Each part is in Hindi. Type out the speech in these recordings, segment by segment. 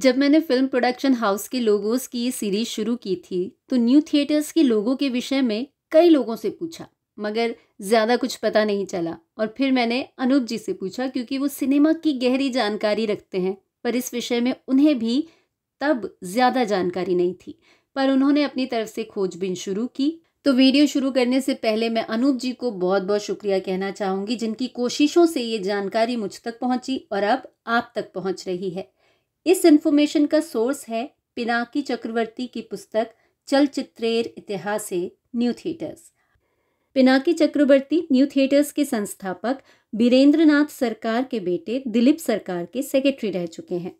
जब मैंने फिल्म प्रोडक्शन हाउस के लोगोस की ये सीरीज शुरू की थी तो न्यू थिएटर्स के लोगों के विषय में कई लोगों से पूछा मगर ज़्यादा कुछ पता नहीं चला और फिर मैंने अनूप जी से पूछा क्योंकि वो सिनेमा की गहरी जानकारी रखते हैं पर इस विषय में उन्हें भी तब ज़्यादा जानकारी नहीं थी पर उन्होंने अपनी तरफ से खोजबीन शुरू की तो वीडियो शुरू करने से पहले मैं अनूप जी को बहुत बहुत शुक्रिया कहना चाहूँगी जिनकी कोशिशों से ये जानकारी मुझ तक पहुँची और अब आप तक पहुँच रही है इस इन्फॉर्मेशन का सोर्स है पिनाकी चक्रवर्ती की पुस्तक Chalachitrer Itihas New Theatres Pinaki Chakravarty New Theatres के संस्थापक बीरेंद्र सरकार के बेटे दिलीप सरकार के सेक्रेटरी रह चुके हैं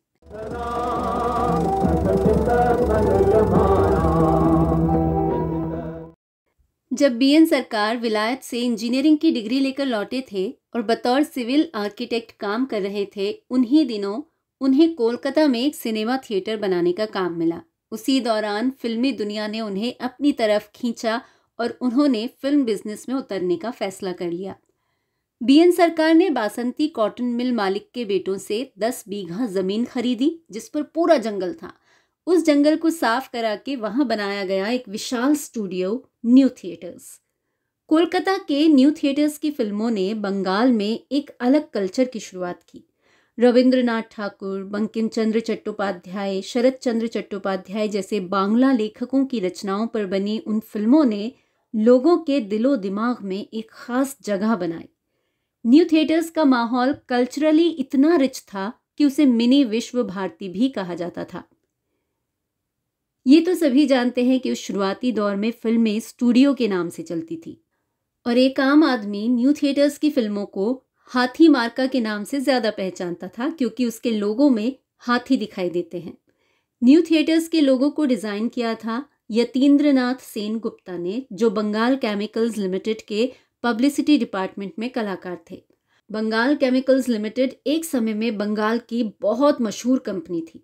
जब बीएन सरकार विलायत से इंजीनियरिंग की डिग्री लेकर लौटे थे और बतौर सिविल आर्किटेक्ट काम कर रहे थे उन्हीं दिनों उन्हें कोलकाता में एक सिनेमा थिएटर बनाने का काम मिला उसी दौरान फिल्मी दुनिया ने उन्हें अपनी तरफ खींचा और उन्होंने फिल्म बिजनेस में उतरने का फैसला कर लिया बीएन सरकार ने बासंती कॉटन मिल मालिक के बेटों से 10 बीघा जमीन खरीदी जिस पर पूरा जंगल था उस जंगल को साफ करा के वहां बनाया गया एक विशाल स्टूडियो न्यू थिएटर्स कोलकाता के न्यू थिएटर्स की फिल्मों ने बंगाल में एक अलग कल्चर की शुरुआत की रविंद्रनाथ ठाकुर बंकिम चंद्र चट्टोपाध्याय शरद चंद्र चट्टोपाध्याय जैसे बांग्ला लेखकों की रचनाओं पर बनी उन फिल्मों ने लोगों के दिलो दिमाग में एक खास जगह बनाई न्यू थिएटर्स का माहौल कल्चरली इतना रिच था कि उसे मिनी विश्व भारती भी कहा जाता था ये तो सभी जानते हैं कि उस शुरुआती दौर में फिल्में स्टूडियो के नाम से चलती थी और एक आम आदमी न्यू थिएटर्स की फिल्मों को हाथी मार्का के नाम से ज़्यादा पहचानता था क्योंकि उसके लोगों में हाथी दिखाई देते हैं न्यू थिएटर्स के लोगों को डिज़ाइन किया था यतीन्द्रनाथ सेन गुप्ता ने जो बंगाल केमिकल्स लिमिटेड के पब्लिसिटी डिपार्टमेंट में कलाकार थे बंगाल केमिकल्स लिमिटेड एक समय में बंगाल की बहुत मशहूर कंपनी थी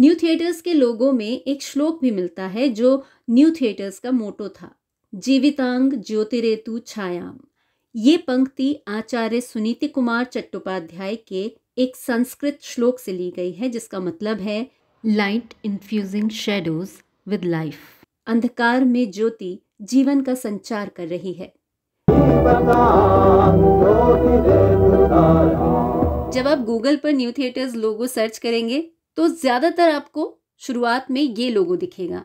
न्यू थिएटर्स के लोगों में एक श्लोक भी मिलता है जो न्यू थिएटर्स का मोटो था जीवितांग ज्योतिरेतु छायाम ये पंक्ति आचार्य सुनीति कुमार चट्टोपाध्याय के एक संस्कृत श्लोक से ली गई है जिसका मतलब है light infusing shadows with life अंधकार में ज्योति जीवन का संचार कर रही है जब आप गूगल पर न्यू थिएटर्स लोगो सर्च करेंगे तो ज़्यादातर आपको शुरुआत में ये लोगो दिखेगा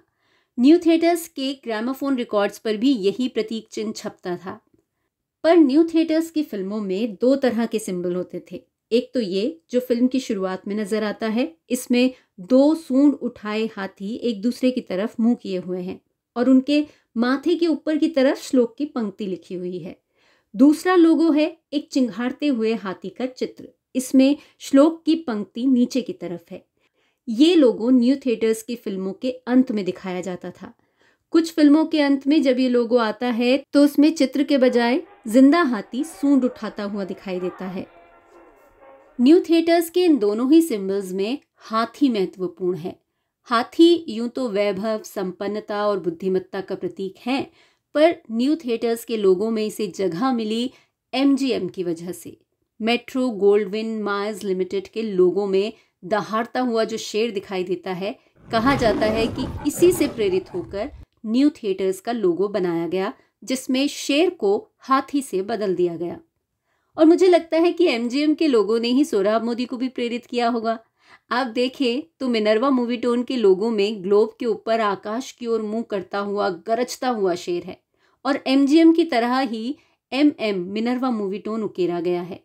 न्यू थिएटर्स के ग्रामाफोन रिकॉर्ड्स पर भी यही प्रतीक चिन्ह छपता था पर न्यू थिएटर्स की फिल्मों में दो तरह के सिंबल होते थे एक तो ये जो फिल्म की शुरुआत में नजर आता है इसमें दो सूंड उठाए हाथी एक दूसरे की तरफ मुंह किए हुए हैं और उनके माथे के ऊपर की तरफ श्लोक की पंक्ति लिखी हुई है दूसरा लोगो है एक चिंघाड़ते हुए हाथी का चित्र इसमें श्लोक की पंक्ति नीचे की तरफ है ये लोगो न्यू थिएटर्स की फिल्मों के अंत में दिखाया जाता था कुछ फिल्मों के अंत में जब ये लोगो आता है तो उसमें चित्र के बजाय जिंदा हाथी सूंड उठाता हुआ दिखाई देता है न्यू थिएटर्स के इन दोनों ही सिंबल्स में हाथी महत्वपूर्ण है हाथी यूं तो वैभव संपन्नता और बुद्धिमत्ता का प्रतीक है पर न्यू थिएटर्स के लोगों में इसे जगह मिली एमजीएम की वजह से मेट्रो गोल्डविन माइल्स लिमिटेड के लोगों में दहाड़ता हुआ जो शेर दिखाई देता है कहा जाता है कि इसी से प्रेरित होकर न्यू थिएटर्स का लोगो बनाया गया जिसमें शेर को हाथी से बदल दिया गया और मुझे लगता है कि एमजीएम के लोगों ने ही सोराब मोदी को भी प्रेरित किया होगा आप देखें तो मिनरवा मूवी टोन के लोगों में ग्लोब के ऊपर आकाश की ओर मुंह करता हुआ गरजता हुआ शेर है और एमजीएम की तरह ही M M Minerva Movietone उकेरा गया है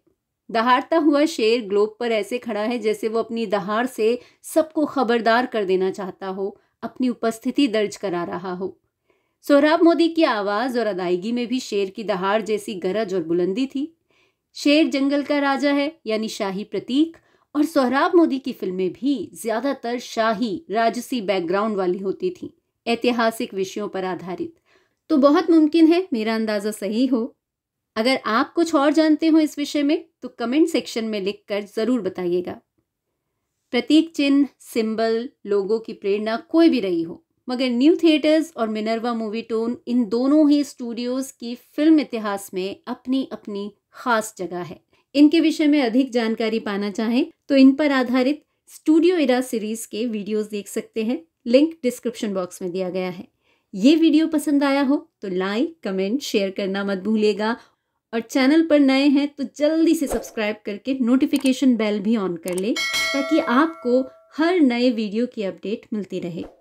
दहाड़ता हुआ शेर ग्लोब पर ऐसे खड़ा है जैसे वो अपनी दहाड़ से सबको खबरदार कर देना चाहता हो अपनी उपस्थिति दर्ज करा रहा हो सोहराब मोदी की आवाज और अदायगी में भी शेर की दहाड़ जैसी गरज और बुलंदी थी शेर जंगल का राजा है यानी शाही प्रतीक और सोहराब मोदी की फिल्में भी ज्यादातर शाही राजसी बैकग्राउंड वाली होती थी ऐतिहासिक विषयों पर आधारित तो बहुत मुमकिन है मेरा अंदाज़ा सही हो अगर आप कुछ और जानते हो इस विषय में तो कमेंट सेक्शन में लिखकर ज़रूर बताइएगा प्रतीक चिन्ह सिंबल लोगों की प्रेरणा कोई भी रही हो मगर न्यू थिएटर्स और मिनरवा मूवी टोन इन दोनों ही स्टूडियोज़ की फिल्म इतिहास में अपनी अपनी खास जगह है इनके विषय में अधिक जानकारी पाना चाहें तो इन पर आधारित स्टूडियो इरा सीरीज के वीडियोस देख सकते हैं लिंक डिस्क्रिप्शन बॉक्स में दिया गया है ये वीडियो पसंद आया हो तो लाइक कमेंट शेयर करना मत भूलिएगा और चैनल पर नए हैं तो जल्दी से सब्सक्राइब करके नोटिफिकेशन बेल भी ऑन कर ले ताकि आपको हर नए वीडियो की अपडेट मिलती रहे